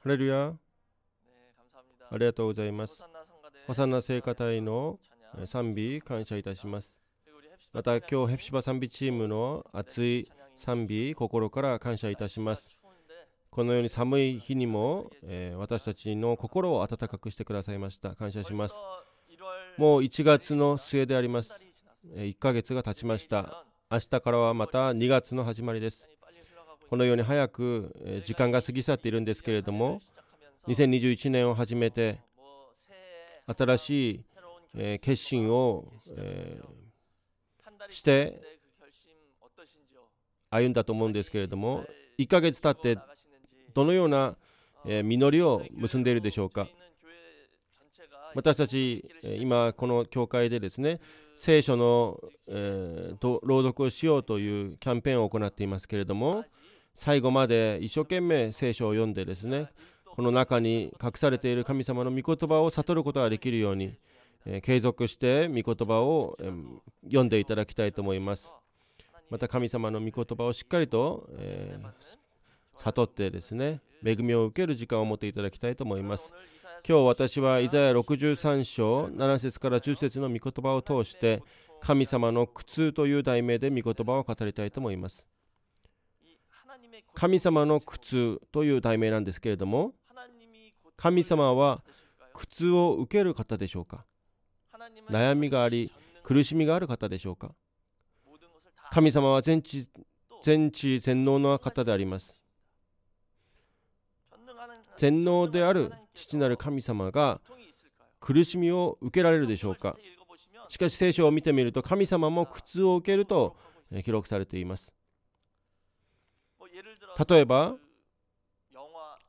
ハレルヤありがとうございますホサナ聖歌隊の賛美感謝いたしますまた今日ヘプシバ賛美チームの熱い賛美心から感謝いたしますこのように寒い日にも、えー、私たちの心を温かくしてくださいました感謝しますもう1月の末であります1ヶ月が経ちました明日からはまた2月の始まりですこのように早く時間が過ぎ去っているんですけれども2021年を始めて新しい、え決心を、えして歩んだと思うんですけれども1ヶ月経ってどのような、え実りを結んでいるでしょうか私たち今この教会でですね聖書の、えー、朗読をしようというキャンペーンを行っていますけれども最後まで一生懸命聖書を読んでですねこの中に隠されている神様の御言葉を悟ることができるように、えー、継続して御言葉を、えー、読んでいただきたいと思いますまた神様の御言葉をしっかりと、えー、悟ってですね恵みを受ける時間を持っていただきたいと思います今日私はイザヤ63章7節から10節の御言葉を通して神様の苦痛という題名で御言葉を語りたいと思います神様の苦痛という題名なんですけれども神様は苦痛を受ける方でしょうか悩みがあり苦しみがある方でしょうか神様は全知全知全能の方であります全能である父なる神様が苦しみを受けられるでしょうかしかし聖書を見てみると神様も苦痛を受けると記録されています例えば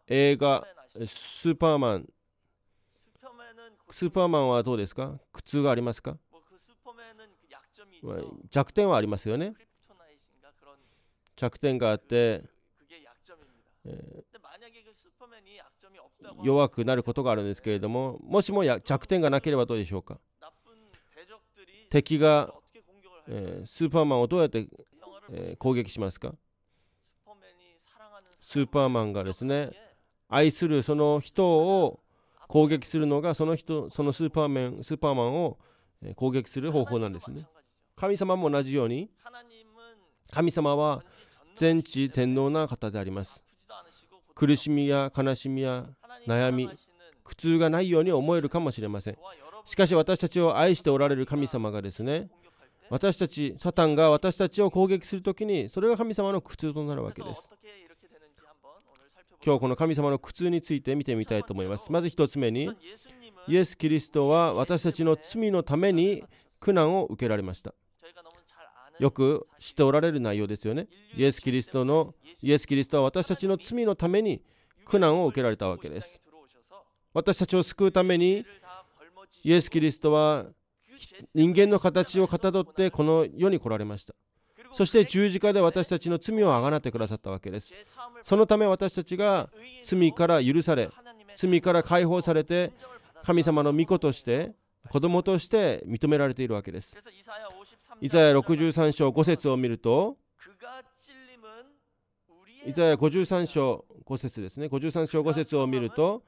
映画「スーパーマン」スーパーマンはどうですか苦痛がありますか弱点はありますよね弱点があって、弱くなることがあるんですけれどももしも弱点がなければどうでしょうか敵が、えスーパーマンをどうやって、え攻撃しますかスーパーマンがですね愛するその人を攻撃するのがその人そのスーパーマンスーパーマンを攻撃する方法なんですね神様も同じように神様は全知全能な方であります苦しみや悲しみや悩み苦痛がないように思えるかもしれませんしかし私たちを愛しておられる神様がですね私たちサタンが私たちを攻撃するときにそれが神様の苦痛となるわけです今日この神様の苦痛について見てみたいと思いますまず1つ目にイエス・キリストは私たちの罪のために苦難を受けられましたよく知っておられる内容ですよねイエス・キリストのイエス・キリストは私たちの罪のために苦難を受けられたわけです私たちを救うためにイエス・キリストは人間の形をかたどってこの世に来られましたそして十字架で私たちの罪をあがなってくださったわけですそのため私たちが罪から許され罪から解放されて神様の御子として子供として認められているわけですイザヤ63章5節を見るとイザヤ53章5節ですね53章5節を見ると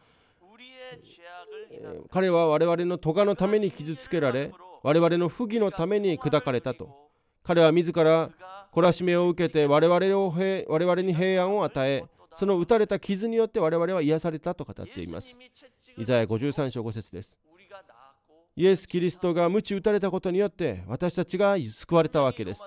彼は我々の咎のために傷つけられ我々の不義のために砕かれたと彼は自ら懲らしめを受けて我々を我々に平安を与えその打たれた傷によって我々は癒されたと語っていますイザヤ53章5節ですイエス・キリストが鞭打たれたことによって私たちが救われたわけです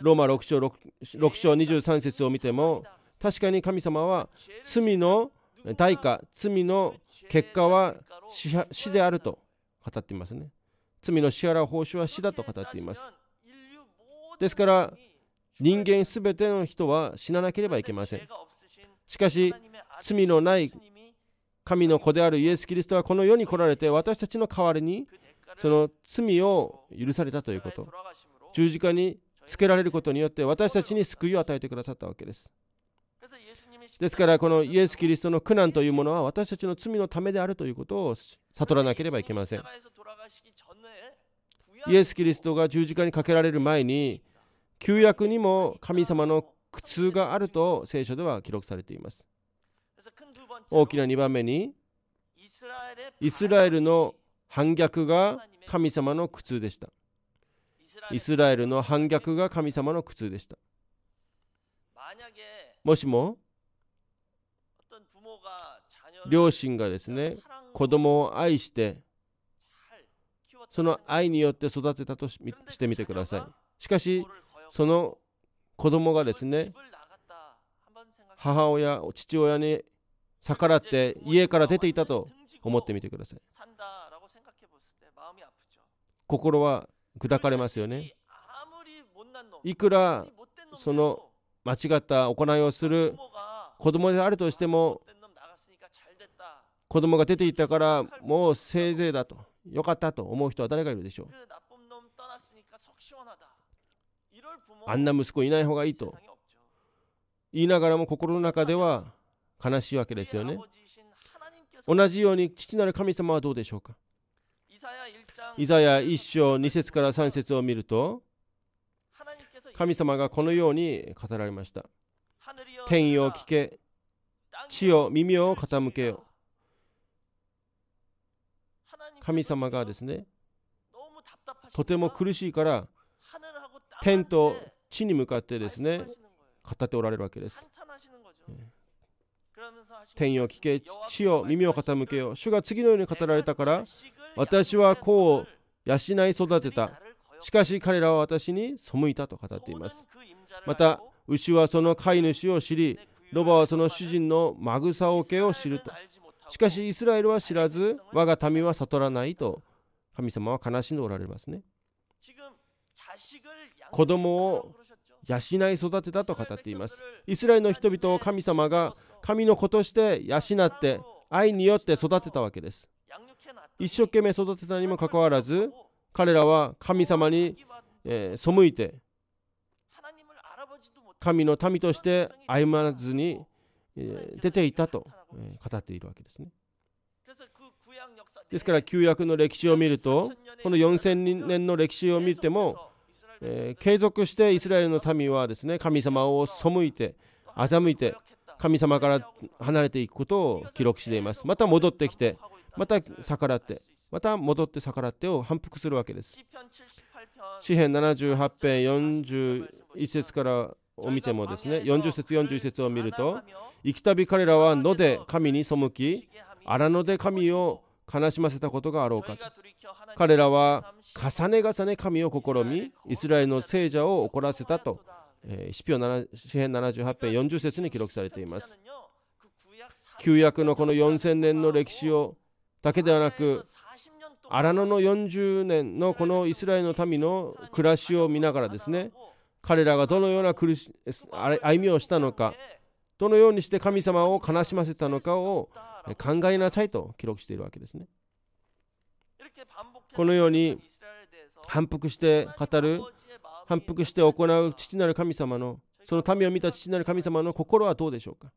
ローマ6章 6, 6章23節を見ても確かに神様は罪の代価罪の結果は死であると語っていますね罪の支払う報酬は死だと語っていますですから人間すべての人は死ななければいけませんしかし罪のない神の子であるイエス・キリストはこの世に来られて私たちの代わりにその罪を許されたということ十字架につけられることによって私たちに救いを与えてくださったわけですですからこのイエス・キリストの苦難というものは私たちの罪のためであるということを悟らなければいけませんイエス・キリストが十字架にかけられる前に旧約にも神様の苦痛があると聖書では記録されています大きな2番目にイスラエルの反逆が神様の苦痛でしたイスラエルの反逆が神様の苦痛でしたもしも両親がですね子供を愛してその愛によって育てたとしてみてくださいしかしその子供がですね母親父親に逆らって家から出ていたと思ってみてください心は砕かれますよねいくらその間違った行いをする子供であるとしても子供が出ていったからもうせいぜいだと良かったと思う人は誰がいるでしょうあんな息子いない方がいいと言いながらも心の中では悲しいわけですよね同じように父なる神様はどうでしょうかイザヤ1章2節から3節を見ると神様がこのように語られました天を聞け地を耳を傾けよ神様がですねとても苦しいから天と地に向かってですね語っておられるわけです。天を聞け、地を耳を傾けよ。主が次のように語られたから、私は子を養い育てた。しかし彼らは私に背いたと語っています。また、牛はその飼い主を知り、ロバはその主人のまぐさオケを知ると。しかしイスラエルは知らず我が民は悟らないと神様は悲しんでおられますね子供を養い育てたと語っていますイスラエルの人々を神様が神の子として養って愛によって育てたわけです一生懸命育てたにもかかわらず彼らは神様に、えー、背いて神の民として歩まずに、えー、出ていたと語っているわけですね。ですから旧約の歴史を見るとこの4000年の歴史を見ても、え継続してイスラエルの民はですね神様を背いて欺いて神様から離れていくことを記録していますまた戻ってきてまた逆らってまた戻って逆らってを反復するわけです詩篇78編41節からを見てもですね40節41節を見ると生きたび彼らは野で神に背き荒野で神を悲しませたことがあろうかと彼らは重ね重ね神を試みイスラエルの聖者を怒らせたと、えー、詩篇78編40節に記録されています旧約のこの4000年の歴史をだけではなく荒野の40年のこのイスラエルの民の暮らしを見ながらですね彼らがどのような苦し歩みをしたのかどのようにして神様を悲しませたのかを考えなさいと記録しているわけですねこのように反復して語る反復して行う父なる神様のその民を見た父なる神様の心はどうでしょうか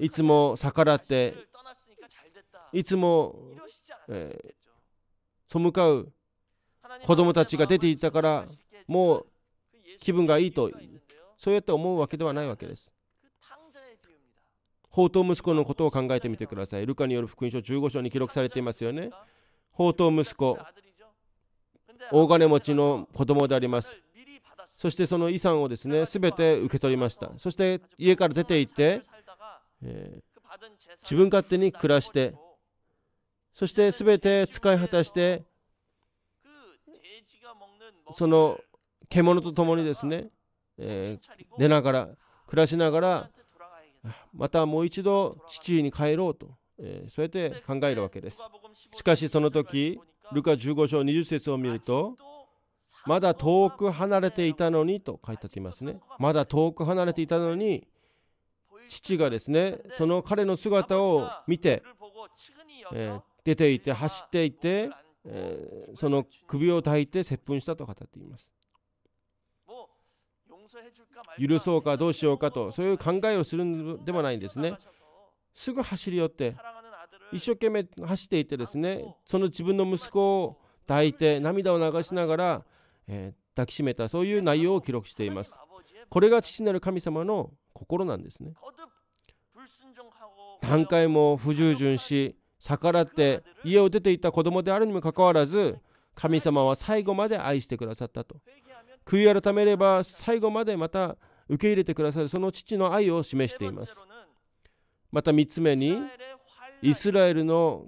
いつも逆らっていつも、えー、背かう子供たちが出ていったからもう気分がいいとそうやって思うわけではないわけです。宝刀息子のことを考えてみてください。ルカによる福音書15章に記録されていますよね。宝刀息子、大金持ちの子供であります。そしてその遺産をですね、すべて受け取りました。そして家から出て行って、えー、自分勝手に暮らして、そしてすべて使い果たして、その獣と共にですね、えー、寝ながら暮らしながらまたもう一度父に帰ろうと、えー、そうやって考えるわけですしかしその時ルカ15章20節を見るとまだ遠く離れていたのにと書いてありますねまだ遠く離れていたのに父がですねその彼の姿を見て、えー、出ていて走っていてえー、その首を抱いて接吻したと語っています。許そうかどうしようかとそういう考えをするのではないんですね。すぐ走り寄って一生懸命走っていてですねその自分の息子を抱いて涙を流しながら、えー、抱きしめたそういう内容を記録しています。これが父なる神様の心なんですね。何回も不従順し逆らって家を出ていった子供であるにもかかわらず神様は最後まで愛してくださったと悔い改めれば最後までまた受け入れてくださるその父の愛を示していますまた3つ目にイスラエルの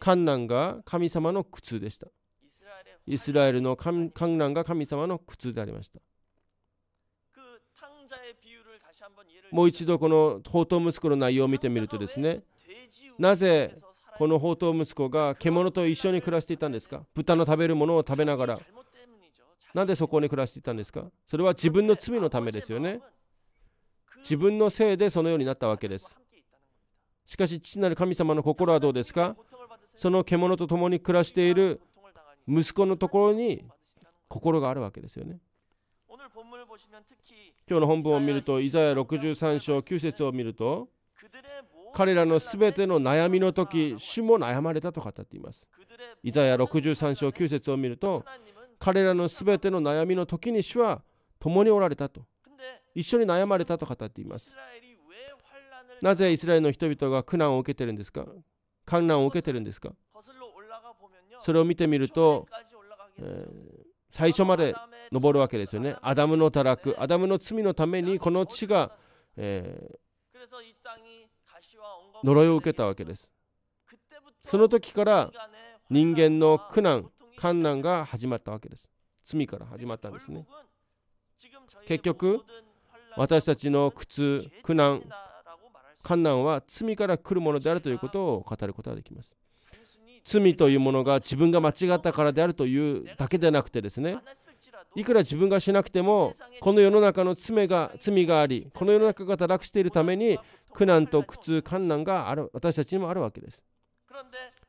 観難が神様の苦痛でしたイスラエルの観難が神様の苦痛でありましたもう一度このとう息子の内容を見てみるとですねなぜこの宝刀息子が獣と一緒に暮らしていたんですか豚の食べるものを食べながら。なんでそこに暮らしていたんですかそれは自分の罪のためですよね。自分のせいでそのようになったわけです。しかし父なる神様の心はどうですかその獣と共に暮らしている息子のところに心があるわけですよね。今日の本文を見ると、イザヤ63章9節を見ると、彼らのすべての悩みの時主も悩まれたと語っていますイザヤ63章9節を見ると彼らのすべての悩みの時に主は共におられたと一緒に悩まれたと語っていますなぜイスラエルの人々が苦難を受けてるんですか観難を受けてるんですかそれを見てみると、えー、最初まで登るわけですよねアダムの堕落アダムの罪のためにこの地が、えー、呪いを受けたわけですその時から人間の苦難困難が始まったわけです罪から始まったんですね結局私たちの苦痛苦難困難は罪から来るものであるということを語ることができます罪というものが自分が間違ったからであるというだけでなくてですねいくら自分がしなくてもこの世の中の罪が罪がありこの世の中が堕落しているために苦難と苦痛、困難がある私たちにもあるわけです。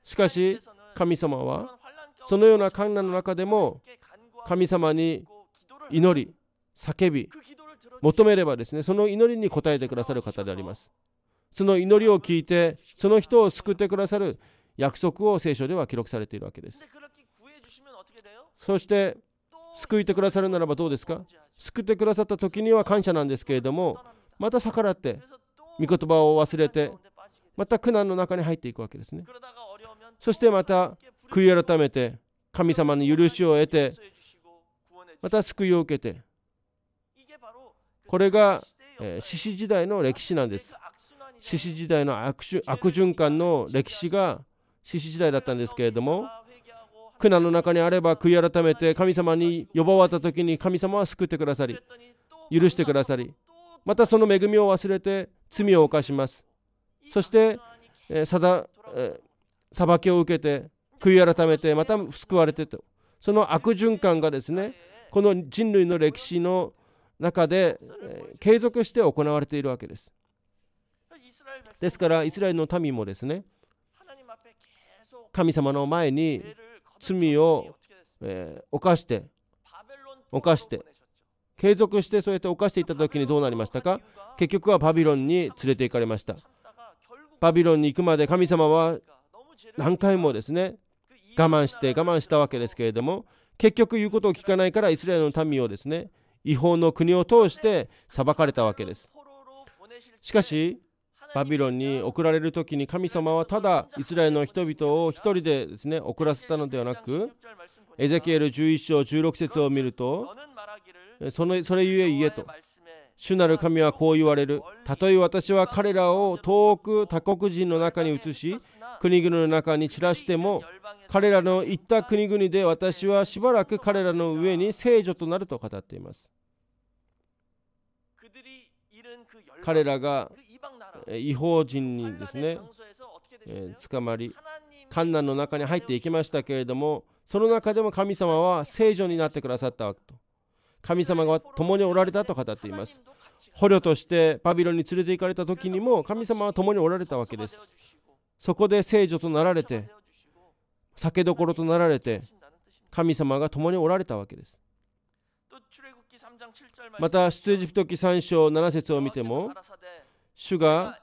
しかし、神様はそのような困難の中でも神様に祈り、叫び、求めればですね、その祈りに応えてくださる方であります。その祈りを聞いて、その人を救ってくださる約束を聖書では記録されているわけです。そして、救いてくださるならばどうですか救ってくださった時には感謝なんですけれども、また逆らって、御言葉を忘れてまた苦難の中に入っていくわけですねそしてまた悔い改めて神様の許しを得てまた救いを受けてこれが、え獅子時代の歴史なんです獅子時代の悪循環の歴史が獅子時代だったんですけれども苦難の中にあれば悔い改めて神様に呼ばわった時に神様は救ってくださり許してくださりまたその恵みを忘れて罪を犯しますそして、えーえー、裁きを受けて悔い改めてまた救われてとその悪循環がですねこの人類の歴史の中で、えー、継続して行われているわけですですからイスラエルの民もですね神様の前に罪を、えー、犯して犯して継続してそうやって犯していた時にどうなりましたか結局はバビロンに連れて行かれましたバビロンに行くまで神様は何回もですね我慢して我慢したわけですけれども結局言うことを聞かないからイスラエルの民をですね違法の国を通して裁かれたわけですしかしバビロンに送られる時に神様はただイスラエルの人々を一人でですね送らせたのではなくエゼキエル11章16節を見るとそのそれゆえ言えと主なる神はこう言われるたとえ私は彼らを遠く他国人の中に移し国々の中に散らしても彼らの行った国々で私はしばらく彼らの上に聖女となると語っています彼らが違法人にですね、え捕まり観難の中に入っていきましたけれどもその中でも神様は聖女になってくださったわけと神様が共におられたと語っています捕虜としてバビロンに連れて行かれた時にも神様は共におられたわけですそこで聖女となられて酒どころとなられて神様が共におられたわけですまた出エジプト記3章7節を見ても主が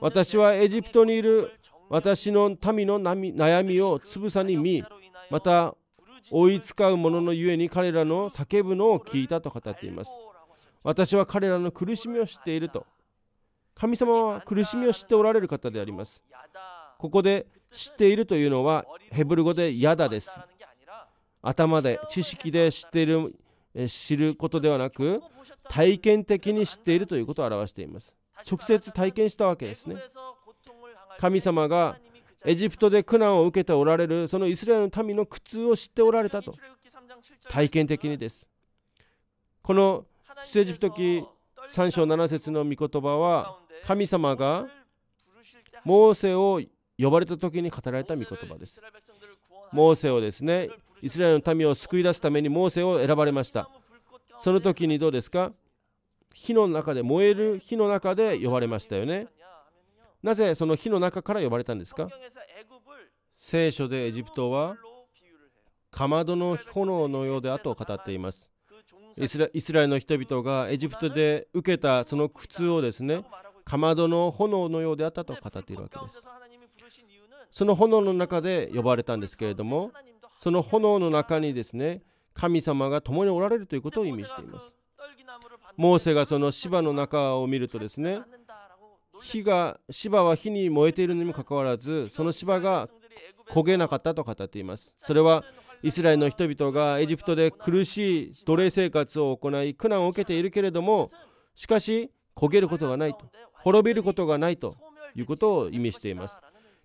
私はエジプトにいる私の民の悩みをつぶさに見また追いつかう者のゆえに彼らの叫ぶのを聞いたと語っています私は彼らの苦しみを知っていると神様は苦しみを知っておられる方でありますここで知っているというのはヘブル語でヤダです頭で知識で知っている知ることではなく体験的に知っているということを表しています直接体験したわけですね神様がエジプトで苦難を受けておられるそのイスラエルの民の苦痛を知っておられたと体験的にですこの出エジプト記3章7節の御言葉は神様がモーセを呼ばれた時に語られた御言葉ですモーセをですねイスラエルの民を救い出すためにモーセを選ばれましたその時にどうですか火の中で燃える火の中で呼ばれましたよねなぜその火の中から呼ばれたんですか聖書でエジプトはかまどの炎のようであと語っていますイスラエルの人々がエジプトで受けたその苦痛をですねかまどの炎のようであったと語っているわけですその炎の中で呼ばれたんですけれどもその炎の中にですね神様が共におられるということを意味していますモーセがその芝の中を見るとですね火が芝は火に燃えているにもかかわらずその芝が焦げなかったと語っていますそれはイスラエルの人々がエジプトで苦しい奴隷生活を行い苦難を受けているけれどもしかし焦げることがないと滅びることがないということを意味しています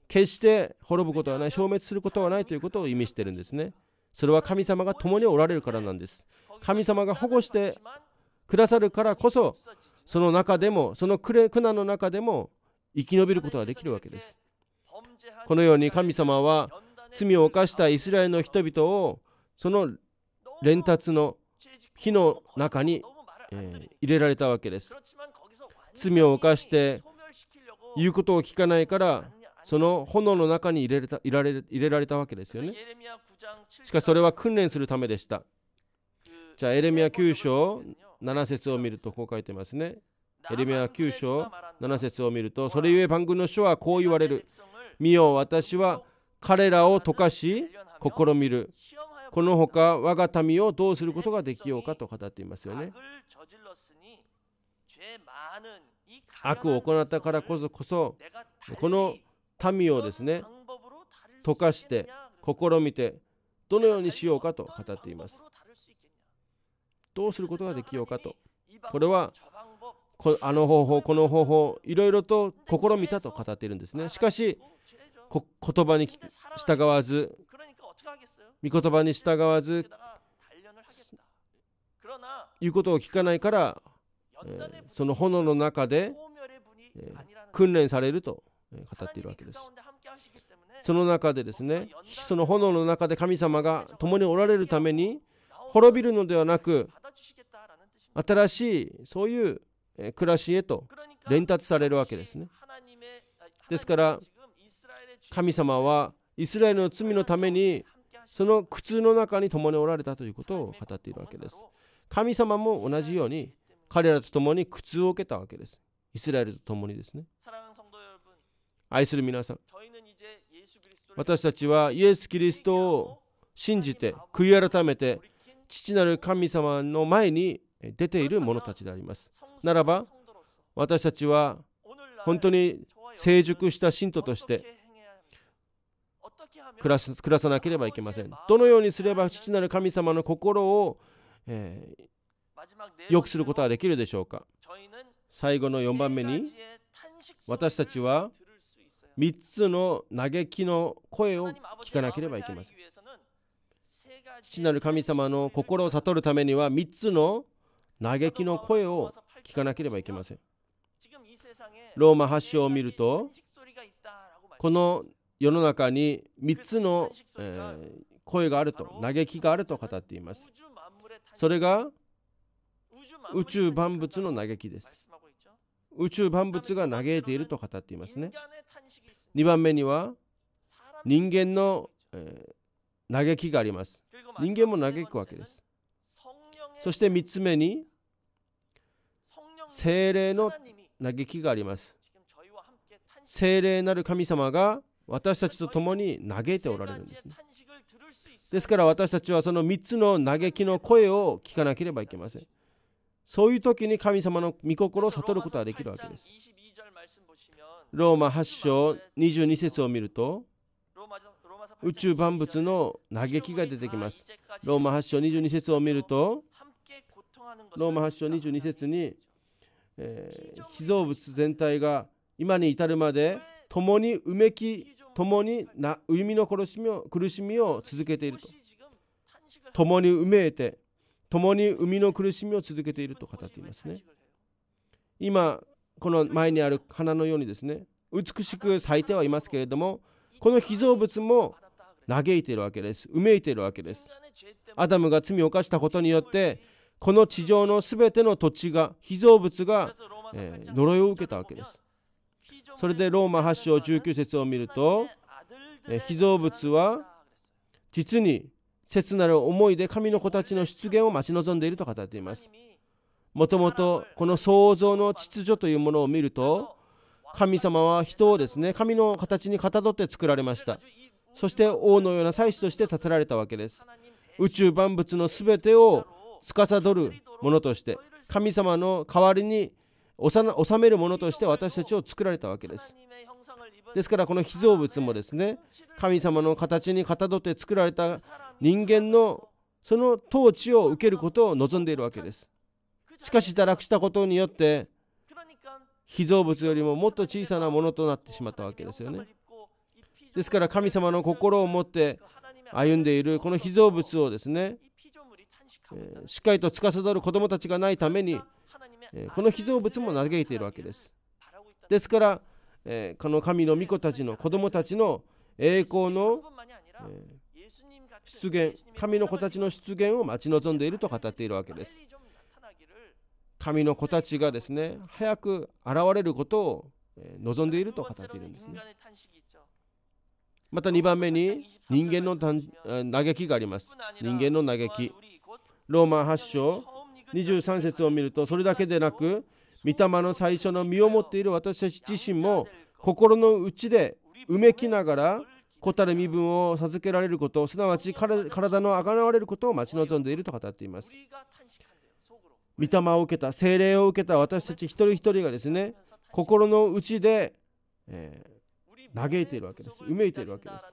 決して滅ぶことはない消滅することはないということを意味しているんですねそれは神様が共におられるからなんです神様が保護してくださるからこそその中でもその苦難の中でも生き延びることができるわけですこのように神様は罪を犯したイスラエルの人々をその連達の火の中に、え入れられたわけです罪を犯して言うことを聞かないからその炎の中に入れた入られ入れられたわけですよねしかしそれは訓練するためでしたじゃあエレミア9章7節を見るとこう書いてますね。エレミア9章7節を見ると、それゆえ番組の書はこう言われる。見よ、私は彼らを溶かし、試みる。このほか我が民をどうすることができようかと語っていますよね。悪を行ったからこそこそ、この民をですね、溶かして、試みて、どのようにしようかと語っています。どうすることができようかとこれはこあの方法この方法いろいろと試みたと語っているんですねしかし言葉に従わず御言葉に従わず言うことを聞かないから、えー、その炎の中で、えー、訓練されると語っているわけですその中でですねその炎の中で神様が共におられるために滅びるのではなく新しいそういう暮らしへと伝達されるわけですね。ですから神様はイスラエルの罪のためにその苦痛の中に共におられたということを語っているわけです。神様も同じように彼らと共に苦痛を受けたわけです。イスラエルと共にですね。愛する皆さん、私たちはイエス・キリストを信じて悔い改めて父なる神様の前に出ている者たちでありますならば私たちは本当に成熟した信徒として暮らし暮らさなければいけませんどのようにすれば父なる神様の心を、えー、良くすることはできるでしょうか最後の4番目に私たちは3つの嘆きの声を聞かなければいけません父なる神様の心を悟るためには3つの嘆きの声を聞かなければいけません。ローマ発祥を見るとこの世の中に3つの、え声があると嘆きがあると語っています。それが宇宙万物の嘆きです。宇宙万物が嘆いていると語っていますね。2番目には人間の、え嘆きがあります人間も嘆くわけですそして3つ目に精霊の嘆きがあります精霊なる神様が私たちと共に嘆いておられるんですねですから私たちはその3つの嘆きの声を聞かなければいけませんそういう時に神様の御心を悟ることができるわけですローマ8章22節を見ると宇宙万物の嘆きが出てきます。ローマ8章22節を見ると、ローマ8章22節に、えー、被造物全体が今に至るまで共にうめき、共にな海の苦しみを苦しみを続けていると。共にうめいて、共に海の苦しみを続けていると語っていますね。今、この前にある花のようにですね、美しく咲いてはいますけれども、この被造物も嘆いているわけです。うめいているわけです。アダムが罪を犯したことによって、この地上のすべての土地が、被造物が、えー、呪いを受けたわけです。それでローマ8章19節を見ると、えー、被造物は実に切なる思いで神の子たちの出現を待ち望んでいると語っています。もともとこの創造の秩序というものを見ると神様は人をですね神の形にかたどって作られましたそして王のような祭司として建てられたわけです宇宙万物の全てを司るものとして神様の代わりに治めるものとして私たちを作られたわけですですからこの被造物もですね神様の形にかたどって作られた人間のその統治を受けることを望んでいるわけですしかし堕落したことによって被造物よりももっと小さなものとなってしまったわけですよねですから神様の心を持って歩んでいるこの被造物をですねしっかりと司る子どもたちがないためにこの被造物も嘆いているわけですですからこの神の御子たちの子どもたちの栄光の出現神の子たちの出現を待ち望んでいると語っているわけです神の子たちがですね早く現れることを望んでいると語っているんですねまた2番目に人間の嘆きがあります人間の嘆きローマ8章23節を見るとそれだけでなく御霊の最初の身を持っている私たち自身も心の内でうめきながら小たる身分を授けられることすなわち体のあがなわれることを待ち望んでいると語っています御霊を受けた精霊を受けた私たち一人一人がですね心の内で、えー、嘆いているわけです。うめいているわけです。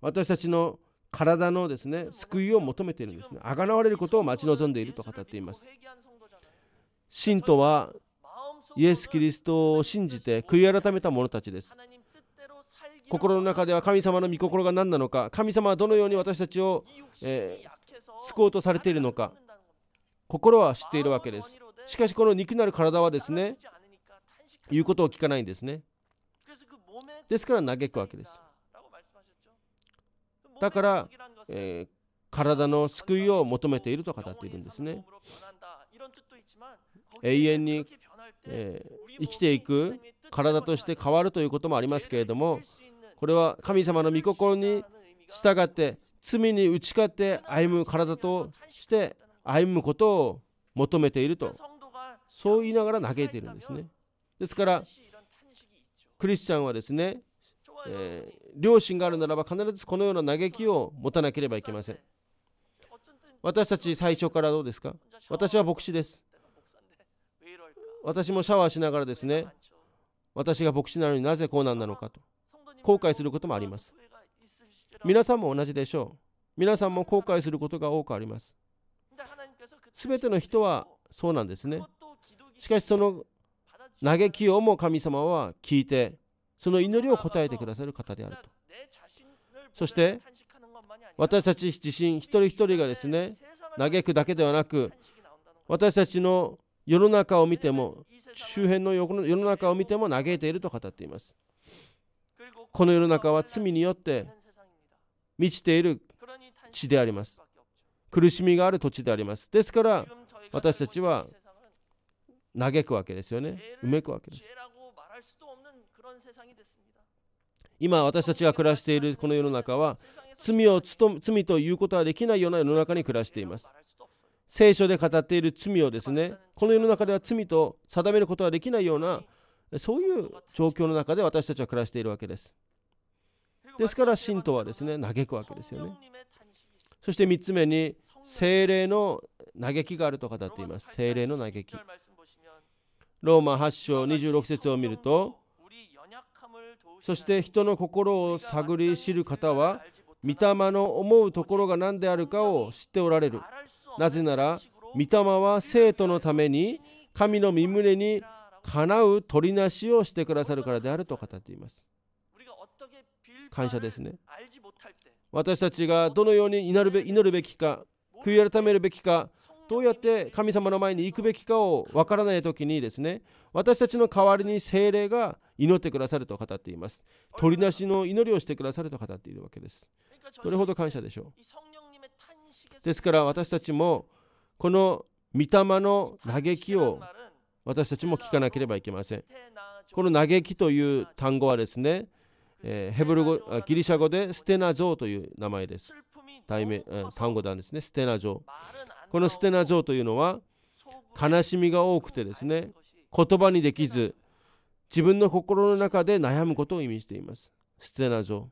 私たちの体のですね、救いを求めているんですね。あがなわれることを待ち望んでいると語っています。信徒はイエス・キリストを信じて悔い改めた者たちです。心の中では神様の御心が何なのか、神様はどのように私たちを、えー、救おうとされているのか、心は知っているわけです。しかし、この肉なる体はですね、言うことを聞かないんですね。ですから嘆くわけです。だから、えー、体の救いを求めていると語っているんですね。永遠に、えー、生きていく体として変わるということもありますけれどもこれは神様の御心に従って罪に打ち勝って歩む体として歩むことを求めているとそう言いながら嘆いているんですねですからクリスチャンはですね、えー、両親があるならば必ずこのような嘆きを持たなければいけません私たち最初からどうですか私は牧師です私もシャワーしながらですね私が牧師なのになぜこうなんなのかと後悔することもあります皆さんも同じでしょう皆さんも後悔することが多くありますすべての人はそうなんですねしかしその嘆きをも神様は聞いてその祈りを答えてくださる方であるとそして私たち自身一人一人がですね嘆くだけではなく私たちの世の中を見ても周辺の世の中を見ても嘆いていると語っていますこの世の中は罪によって満ちている地であります苦しみがある土地でありますですから私たちは嘆くわけですよね。うめくわけです。今私たちが暮らしているこの世の中は罪を罪ということはできないような世の中に暮らしています。聖書で語っている罪をですね、この世の中では罪と定めることはできないような、そういう状況の中で私たちは暮らしているわけです。ですから、信徒はですね、嘆くわけですよね。そして3つ目に、精霊の嘆きがあると語っています。精霊の嘆き。ローマ8章26節を見るとそして人の心を探り知る方は御霊の思うところが何であるかを知っておられるなぜなら御霊は生徒のために神の身胸にかなう取りなしをしてくださるからであると語っています感謝ですね私たちがどのように祈るべきか悔い改めるべきかどうやって神様の前に行くべきかをわからない時にですね私たちの代わりに精霊が祈ってくださると語っています取りなしの祈りをしてくださると語っているわけですどれほど感謝でしょうですから私たちもこの御霊の嘆きを私たちも聞かなければいけませんこの嘆きという単語はですね、ヘブル語ギリシャ語でステナ像という名前です名単語なんですねステナ像このステナ女というのは悲しみが多くてですね言葉にできず自分の心の中で悩むことを意味していますステナ女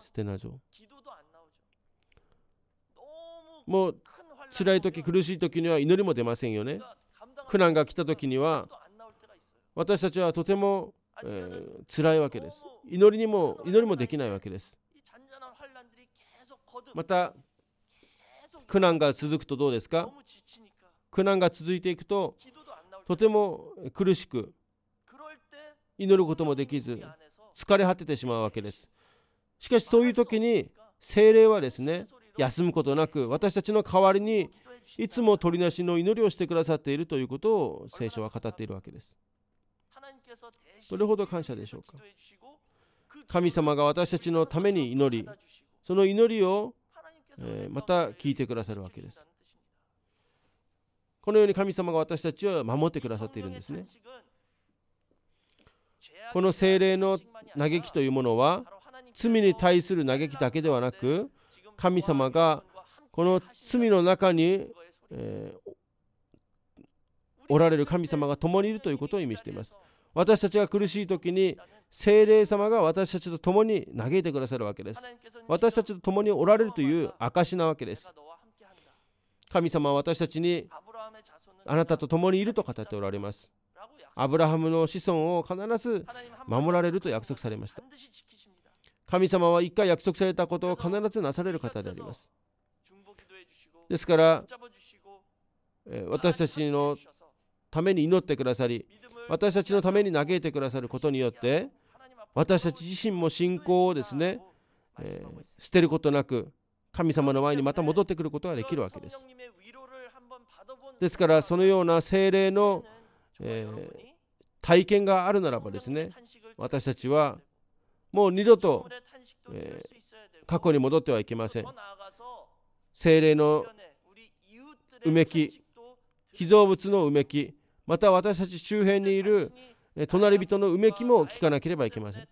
ステナ女もう辛い時苦しい時には祈りも出ませんよね苦難が来た時には私たちはとても、えー、辛いわけです祈りにも祈りもできないわけですまた苦難が続くとどうですか苦難が続いていくととても苦しく祈ることもできず疲れ果ててしまうわけですしかしそういう時に精霊はですね休むことなく私たちの代わりにいつも取りなしの祈りをしてくださっているということを聖書は語っているわけですどれほど感謝でしょうか神様が私たちのために祈りその祈りをえー、また聞いてくださるわけです。このように神様が私たちを守ってくださっているんですね。この精霊の嘆きというものは罪に対する嘆きだけではなく神様がこの罪の中に、えー、おられる神様が共にいるということを意味しています。私たちが苦しい時に精霊様が私たちと共に嘆いてくださるわけです私たちと共におられるという証なわけです神様は私たちにあなたと共にいると語っておられますアブラハムの子孫を必ず守られると約束されました神様は一回約束されたことを必ずなされる方でありますですから私たちのために祈ってくださり私たちのために嘆いてくださることによって私たち自身も信仰をですね、えー、捨てることなく神様の前にまた戻ってくることができるわけです。ですからそのような精霊の、えー、体験があるならばですね私たちはもう二度と、えー、過去に戻ってはいけません。精霊のうめき、被造物のうめき、また私たち周辺にいる隣人のうめきも聞かなければいけません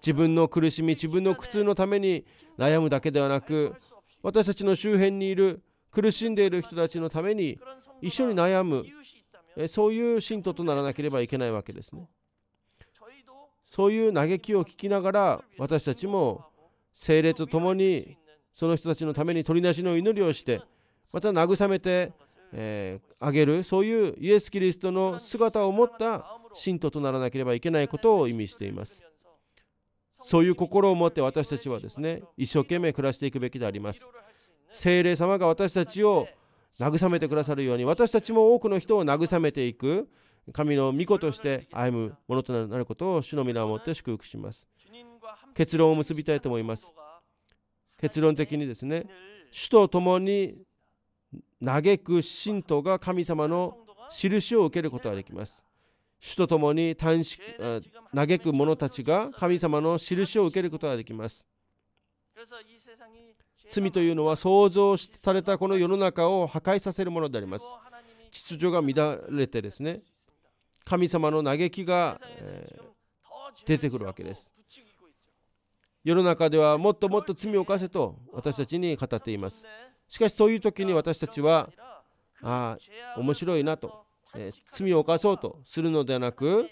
自分の苦しみ自分の苦痛のために悩むだけではなく私たちの周辺にいる苦しんでいる人たちのために一緒に悩むそういう信徒とならなければいけないわけですねそういう嘆きを聞きながら私たちも精霊と共にその人たちのために取りなしの祈りをしてまた慰めて、えー、あげるそういうイエス・キリストの姿を持った信徒とならなければいけないことを意味していますそういう心を持って私たちはですね一生懸命暮らしていくべきであります聖霊様が私たちを慰めてくださるように私たちも多くの人を慰めていく神の御子として歩むものとなることを主の皆をもって祝福します結論を結びたいと思います結論的にですね主と共に嘆く信徒が神様の印を受けることができます主と共に嘆し嘆く者たちが神様の印を受けることができます。罪というのは創造されたこの世の中を破壊させるものであります。秩序が乱れてですね、神様の嘆きが、えー、出てくるわけです。世の中ではもっともっと罪を犯せと私たちに語っています。しかしそういう時に私たちは、ああ、面白いなと。えー、罪を犯そうとするのではなく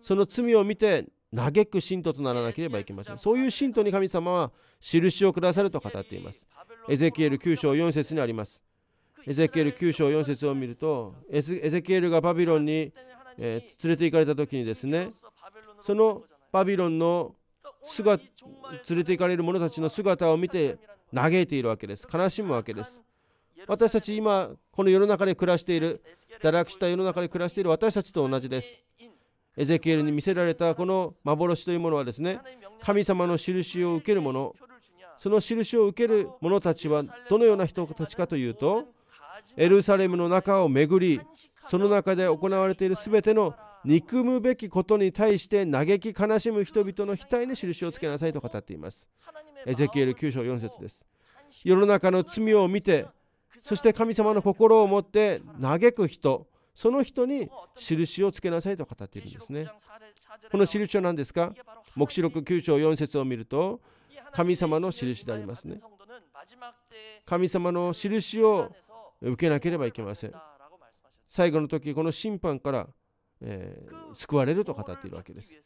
その罪を見て嘆く信徒とならなければいけませんそういう信徒に神様は印をくださると語っていますエゼキエル9章4節にありますエゼキエル9章4節を見るとエゼキエルがバビロンに、えー、連れて行かれた時にですねそのバビロンの姿連れて行かれる者たちの姿を見て嘆いているわけです悲しむわけです私たち今この世の中で暮らしている堕落した世の中で暮らしている私たちと同じですエゼキエルに見せられたこの幻というものはですね神様の印を受ける者その印を受ける者たちはどのような人たちかというとエルサレムの中を巡りその中で行われている全ての憎むべきことに対して嘆き悲しむ人々の額に印をつけなさいと語っていますエゼキエル9章4節です世の中の罪を見てそして神様の心を持って嘆く人その人に印をつけなさいと語っているんですねこの印は何ですか黙示録9章4節を見ると神様の印でありますね神様の印を受けなければいけません最後の時この審判から、えー、救われると語っているわけです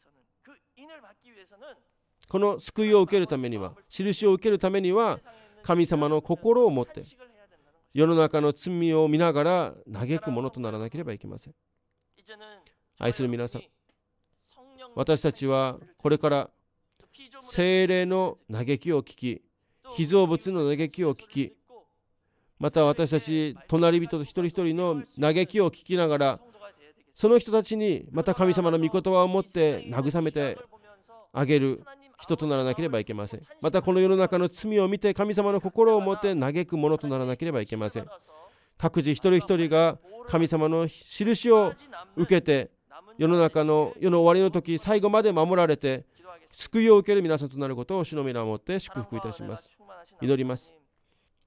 この救いを受けるためには印を受けるためには神様の心を持って世の中の罪を見ながら嘆くものとならなければいけません。愛する皆さん、私たちはこれから精霊の嘆きを聞き、被造物の嘆きを聞き、また私たち隣人と一人一人の嘆きを聞きながら、その人たちにまた神様の御言葉を持って慰めてあげる人とならなければいけませんまたこの世の中の罪を見て神様の心を持って嘆くものとならなければいけません各自一人一人が神様の印を受けて世の中の世の終わりの時最後まで守られて救いを受ける皆さんとなることを主の皆をもって祝福いたします祈ります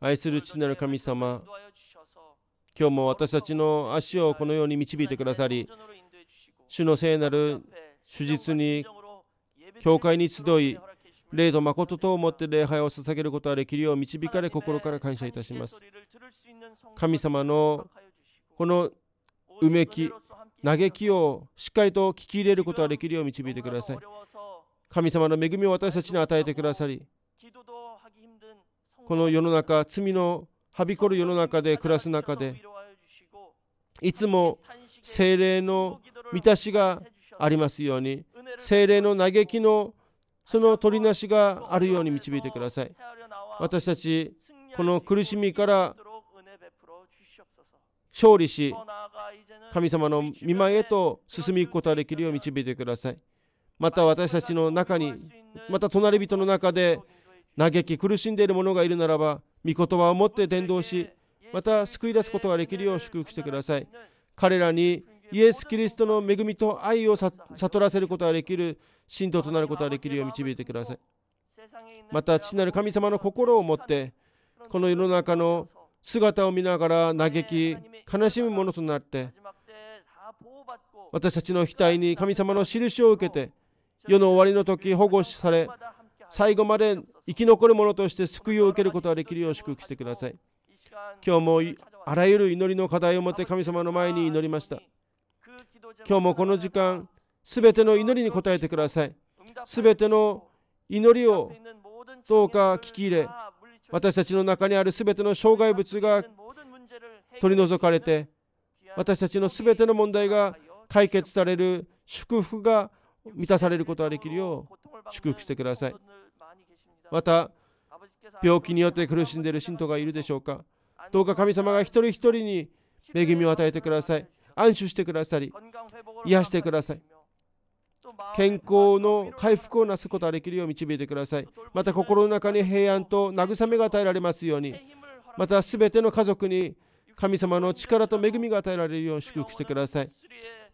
愛する父なる神様今日も私たちの足をこのように導いてくださり主の聖なる手術に教会に集い、霊と誠とをもって礼拝を捧げることができるよう導かれ心から感謝いたします。神様のこのうめき、嘆きをしっかりと聞き入れることができるよう導いてください。神様の恵みを私たちに与えてくださり、この世の中、罪のはびこる世の中で暮らす中で、いつも精霊の満たしがありますように、精霊の嘆きのその取りなしがあるように導いてください私たちこの苦しみから勝利し神様の見舞いへと進みいくことができるよう導いてくださいまた私たちの中にまた隣人の中で嘆き苦しんでいる者がいるならば御言葉を持って伝道しまた救い出すことができるよう祝福してください彼らにイエス・キリストの恵みと愛を悟らせることができる信徒となることができるよう導いてくださいまた父なる神様の心を持ってこの世の中の姿を見ながら嘆き悲しむものとなって私たちの額に神様の印を受けて世の終わりの時保護され最後まで生き残る者として救いを受けることができるよう祝福してください今日もあらゆる祈りの課題を持って神様の前に祈りました今日もこの時間、すべての祈りに応えてください。すべての祈りをどうか聞き入れ、私たちの中にあるすべての障害物が取り除かれて、私たちのすべての問題が解決される祝福が満たされることができるよう祝福してください。また、病気によって苦しんでいる信徒がいるでしょうか。どうか神様が一人一人に恵みを与えてください。安守してくださり癒してください健康の回復をなすことができるよう導いてくださいまた心の中に平安と慰めが与えられますようにまた全ての家族に神様の力と恵みが与えられるよう祝福してください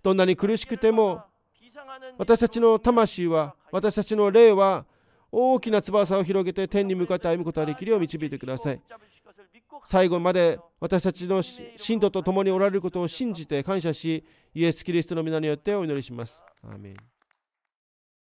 どんなに苦しくても私たちの魂は私たちの霊は大きな翼を広げて天に向かって歩むことができるよう導いてください最後まで私たちの信徒と共におられることを信じて感謝し、イエス・キリストの皆によってお祈りします。アーメン